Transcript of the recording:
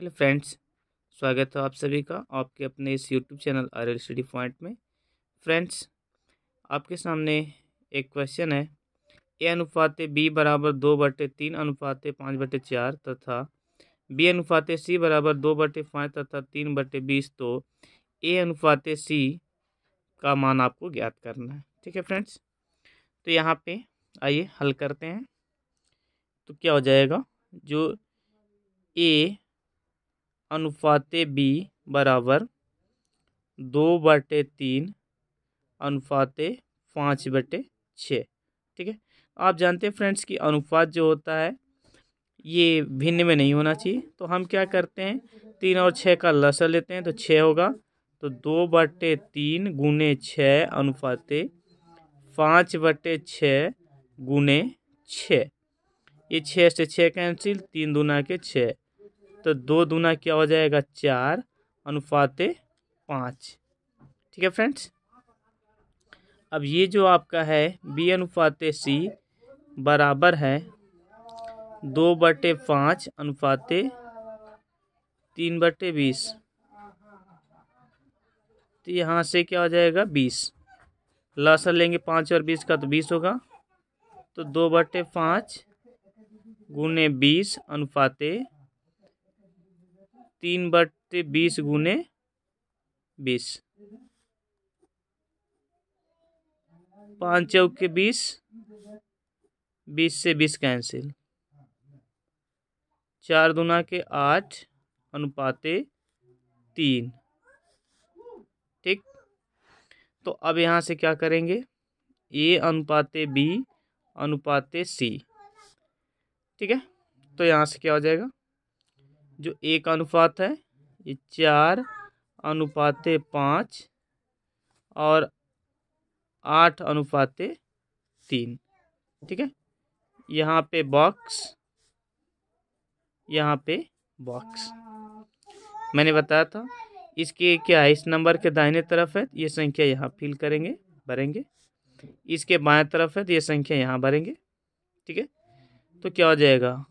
hello friends स्वागत है आप सभी का आपके अपने इस YouTube channel R L D point में फ्रेंड्स आपके सामने एक क्वेश्चन है ए अनुपात बी बराबर दो बटे तीन अनुपात पाँच बटे चार तथा बी अनुपात सी बराबर दो बटे पाँच तथा तीन बटे बीस तो ए अनुपात सी का मान आपको ज्ञात करना है ठीक है फ्रेंड्स तो यहाँ पे आइए हल करते हैं तो क्या हो जाएगा जो ए अनुपात बी बराबर दो बटे तीन अनुपात पाँच बटे छः ठीक है आप जानते हैं फ्रेंड्स कि अनुपात जो होता है ये भिन्न में नहीं होना चाहिए तो हम क्या करते हैं तीन और छः का लसर लेते हैं तो छः होगा तो दो बटे तीन गुने छः अनुपात पाँच बटे छः गुने छः ये छः से छः कैंसिल तीन दुना के छः तो दो दूना क्या हो जाएगा चार अनुपात पाँच ठीक है फ्रेंड्स अब ये जो आपका है बी अनुपात सी बराबर है दो बटे पाँच अनुपात तीन बटे बीस तो यहाँ से क्या हो जाएगा बीस लसन लेंगे पाँच और बीस का तो बीस होगा तो दो बटे पाँच गुने बीस अनुपाते तीन बट्टे बीस गुने बीस पाँच चौके बीस बीस से बीस कैंसिल चार दुना के आठ अनुपाते तीन ठीक तो अब यहाँ से क्या करेंगे ए अनुपाते बी अनुपाते सी ठीक है तो यहाँ से क्या हो जाएगा जो एक अनुपात है ये चार अनुपात पाँच और आठ अनुपात तीन ठीक है यहाँ पे बॉक्स यहाँ पे बॉक्स मैंने बताया था इसके क्या है इस नंबर के दाहिने तरफ है ये संख्या यहाँ फिल करेंगे भरेंगे इसके बाएं तरफ है तो ये संख्या यहाँ भरेंगे ठीक है तो क्या हो जाएगा